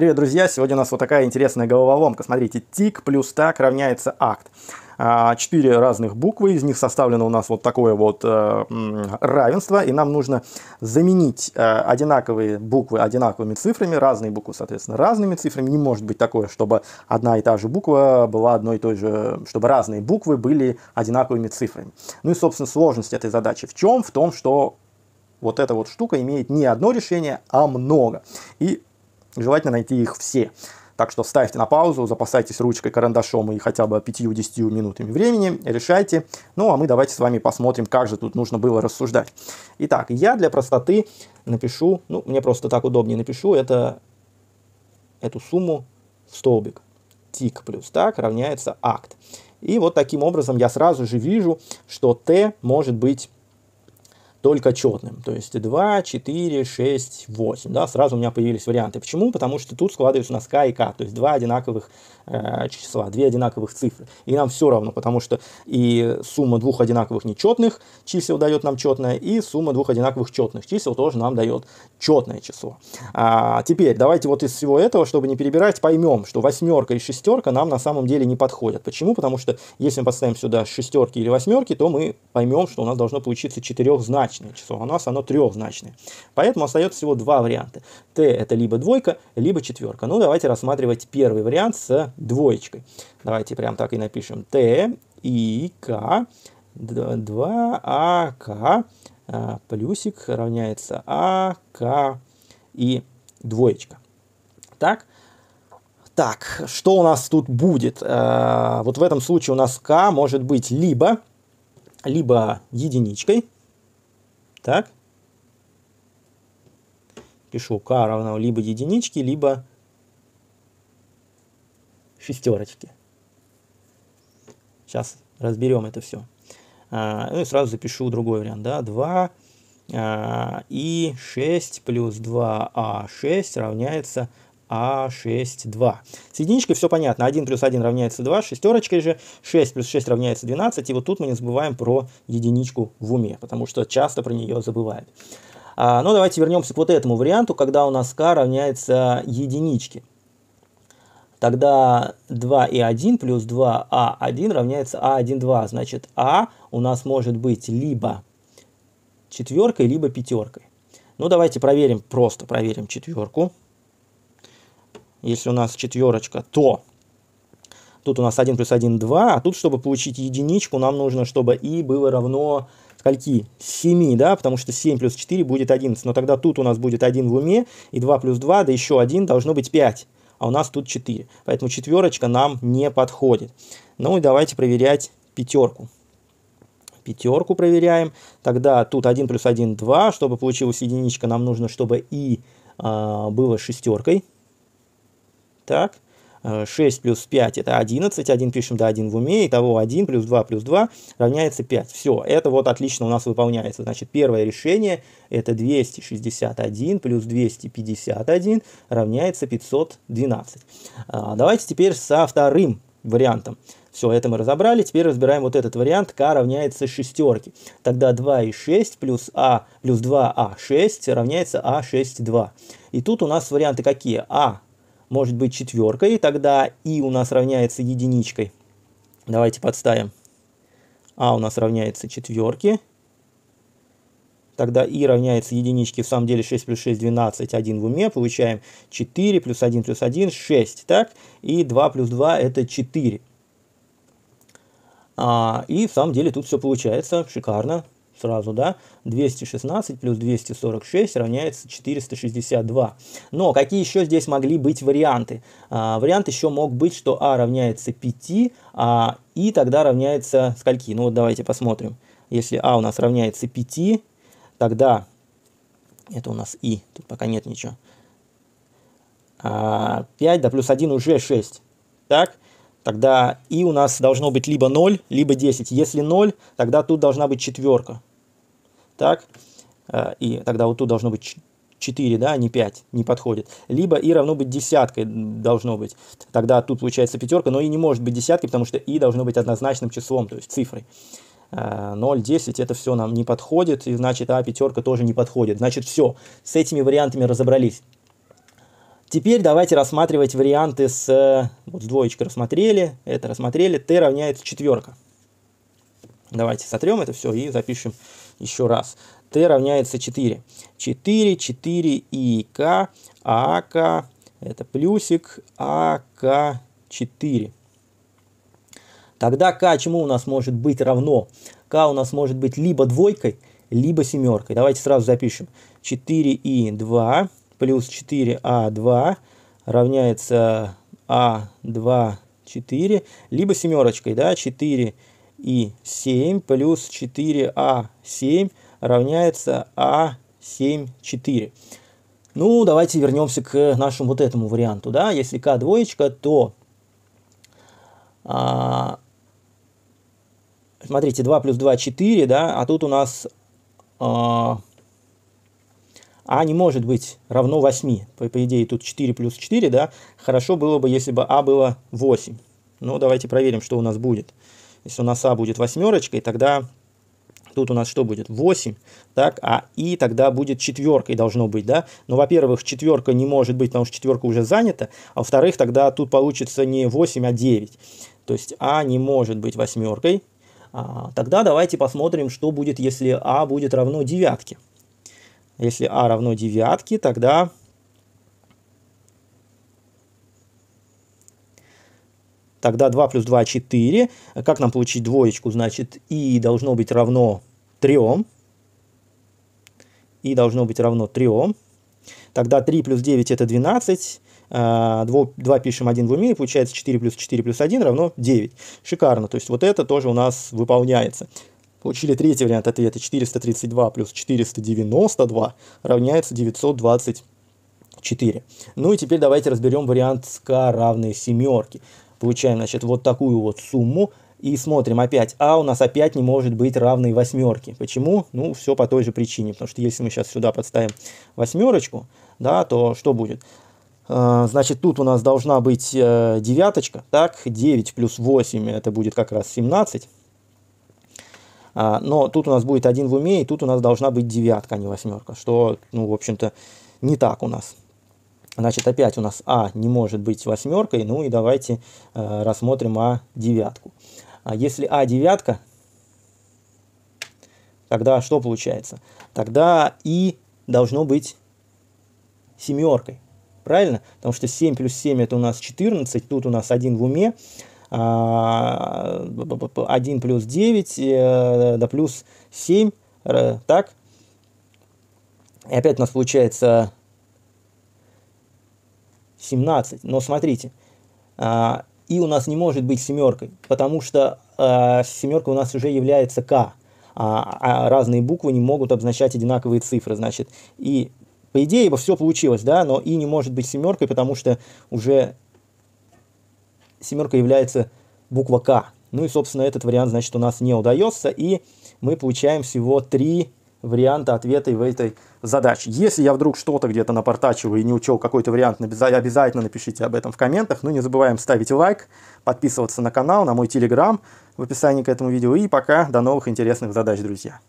Привет, друзья! Сегодня у нас вот такая интересная головоломка. Смотрите, тик плюс так равняется акт. А, четыре разных буквы, из них составлено у нас вот такое вот э, равенство, и нам нужно заменить э, одинаковые буквы одинаковыми цифрами, разные буквы, соответственно, разными цифрами. Не может быть такое, чтобы одна и та же буква была одной и той же, чтобы разные буквы были одинаковыми цифрами. Ну и, собственно, сложность этой задачи в чем? В том, что вот эта вот штука имеет не одно решение, а много. И Желательно найти их все. Так что ставьте на паузу, запасайтесь ручкой, карандашом и хотя бы 5-10 минутами времени, решайте. Ну а мы давайте с вами посмотрим, как же тут нужно было рассуждать. Итак, я для простоты напишу, ну мне просто так удобнее напишу, это эту сумму в столбик. Тик плюс так равняется акт. И вот таким образом я сразу же вижу, что t может быть только четным. То есть 2, 4, 6, 8. Да, сразу у меня появились варианты. Почему? Потому что тут складываются у нас k и k. То есть два одинаковых э, числа, две одинаковых цифры. И нам все равно, потому что и сумма двух одинаковых нечетных чисел дает нам четное, и сумма двух одинаковых четных чисел тоже нам дает четное число. А теперь давайте вот из всего этого, чтобы не перебирать, поймем, что восьмерка и шестерка нам на самом деле не подходят. Почему? Потому что если мы поставим сюда шестерки или восьмерки, то мы поймем, что у нас должно получиться четырех значений двузначное число, а у нас оно трехзначное. Поэтому остается всего два варианта. Т это либо двойка, либо четверка. Ну, давайте рассматривать первый вариант с двоечкой. Давайте прям так и напишем. Т и, k, 2 К а, э, плюсик равняется А К и двоечка. Так, так, что у нас тут будет? Э, вот в этом случае у нас k может быть либо, либо единичкой, так? Пишу k равно либо единичке, либо шестерочке. Сейчас разберем это все. А, ну и сразу запишу другой вариант. Да? 2 а, и 6 плюс 2а6 а равняется а6,2. С единичкой все понятно. 1 плюс 1 равняется 2. шестерочкой же 6 плюс 6 равняется 12. И вот тут мы не забываем про единичку в уме, потому что часто про нее забывают. А, но ну, давайте вернемся к вот этому варианту, когда у нас k равняется единичке. Тогда 2 и 1 плюс 2а1 а равняется а1,2. Значит, а у нас может быть либо четверкой, либо пятеркой. Ну, давайте проверим, просто проверим четверку если у нас четверочка, то тут у нас 1 плюс 1, 2, а тут, чтобы получить единичку, нам нужно, чтобы и было равно скольки? 7, да, потому что 7 плюс 4 будет 11, но тогда тут у нас будет 1 в уме, и 2 плюс 2, да еще 1, должно быть 5, а у нас тут 4, поэтому четверочка нам не подходит. Ну и давайте проверять пятерку. Пятерку проверяем, тогда тут 1 плюс 1, 2, чтобы получилась единичка, нам нужно, чтобы и э, было шестеркой, так? 6 э, плюс 5 это 11, 1 пишем, да, 1 в уме, итого 1 плюс 2 плюс 2 равняется 5. Все, это вот отлично у нас выполняется. Значит, первое решение это 261 плюс 251 равняется 512. А, давайте теперь со вторым вариантом. Все, это мы разобрали. Теперь разбираем вот этот вариант. К равняется шестерке. Тогда 2 и 6 плюс а плюс 2а6 а равняется а6,2. И тут у нас варианты какие? а может быть четверкой, и тогда и у нас равняется единичкой. Давайте подставим. А у нас равняется четверке. Тогда и равняется единичке, в самом деле 6 плюс 6, 12, 1 в уме, получаем 4 плюс 1 плюс 1, 6, так? И 2 плюс 2 это 4. А, и в самом деле тут все получается шикарно сразу, да, 216 плюс 246 равняется 462. Но какие еще здесь могли быть варианты? А, вариант еще мог быть, что А равняется 5, а И тогда равняется скольки? Ну вот давайте посмотрим. Если А у нас равняется 5, тогда это у нас И, тут пока нет ничего. А, 5, да, плюс 1 уже 6. Так, тогда и у нас должно быть либо 0, либо 10. Если 0, тогда тут должна быть четверка так, э, и тогда вот тут должно быть 4, да, а не 5, не подходит. Либо и равно быть десяткой должно быть. Тогда тут получается пятерка, но и не может быть десяткой, потому что и должно быть однозначным числом, то есть цифрой. 0, э, 10, это все нам не подходит, и значит, а пятерка тоже не подходит. Значит, все, с этими вариантами разобрались. Теперь давайте рассматривать варианты с... Вот с двоечкой рассмотрели, это рассмотрели, t равняется четверка. Давайте сотрем это все и запишем еще раз. t равняется 4. 4, 4 и К, а к, это плюсик, а к 4. Тогда К чему у нас может быть равно? К у нас может быть либо двойкой, либо семеркой. Давайте сразу запишем. 4 и 2 плюс 4а2 равняется а2, 4, либо семерочкой, да, 4 и 7 плюс 4а7 равняется а74. Ну, давайте вернемся к нашему вот этому варианту. Да? Если k двоечка, то... А, смотрите, 2 плюс 2 – 4, да? а тут у нас а, а не может быть равно 8. По, по идее, тут 4 плюс 4, да? Хорошо было бы, если бы А было 8. Ну, давайте проверим, что у нас будет. Если у нас А будет восьмерочка, и тогда тут у нас что будет? 8, так, а И тогда будет четверкой должно быть, да? Но, ну, во-первых, четверка не может быть, потому что четверка уже занята, а во-вторых, тогда тут получится не 8, а 9. То есть А не может быть восьмеркой. А, тогда давайте посмотрим, что будет, если А будет равно девятке. Если А равно девятке, тогда Тогда 2 плюс 2 – 4. Как нам получить двоечку? Значит, и должно быть равно 3. И должно быть равно 3. Тогда 3 плюс 9 – это 12. 2, 2 пишем 1 двумя, и получается 4 плюс 4 плюс 1 равно 9. Шикарно. То есть вот это тоже у нас выполняется. Получили третий вариант ответа. 432 плюс 492 равняется 924. Ну и теперь давайте разберем вариант с k равной семерке. Получаем, значит, вот такую вот сумму. И смотрим опять, а у нас опять не может быть равной восьмерки. Почему? Ну, все по той же причине, потому что если мы сейчас сюда подставим восьмерочку, да, то что будет? А, значит, тут у нас должна быть э, девяточка, так, 9 плюс 8, это будет как раз 17. А, но тут у нас будет один в уме, и тут у нас должна быть девятка, а не восьмерка, что, ну, в общем-то, не так у нас. Значит, опять у нас А не может быть восьмеркой, ну и давайте э, рассмотрим А девятку. А если А девятка, тогда что получается? Тогда И должно быть семеркой, правильно? Потому что 7 плюс 7 это у нас 14, тут у нас 1 в уме, 1 а, плюс 9, э, да плюс 7, э, так? И опять у нас получается 17. Но смотрите, а, и у нас не может быть семеркой, потому что а, семерка у нас уже является К, а, а разные буквы не могут обозначать одинаковые цифры, значит. И по идее бы все получилось, да, но и не может быть семеркой, потому что уже семерка является буква К. Ну и, собственно, этот вариант, значит, у нас не удается, и мы получаем всего три варианта ответа в этой задаче. Если я вдруг что-то где-то напортачиваю и не учел какой-то вариант, обязательно напишите об этом в комментах. Ну, не забываем ставить лайк, подписываться на канал, на мой телеграм в описании к этому видео. И пока, до новых интересных задач, друзья.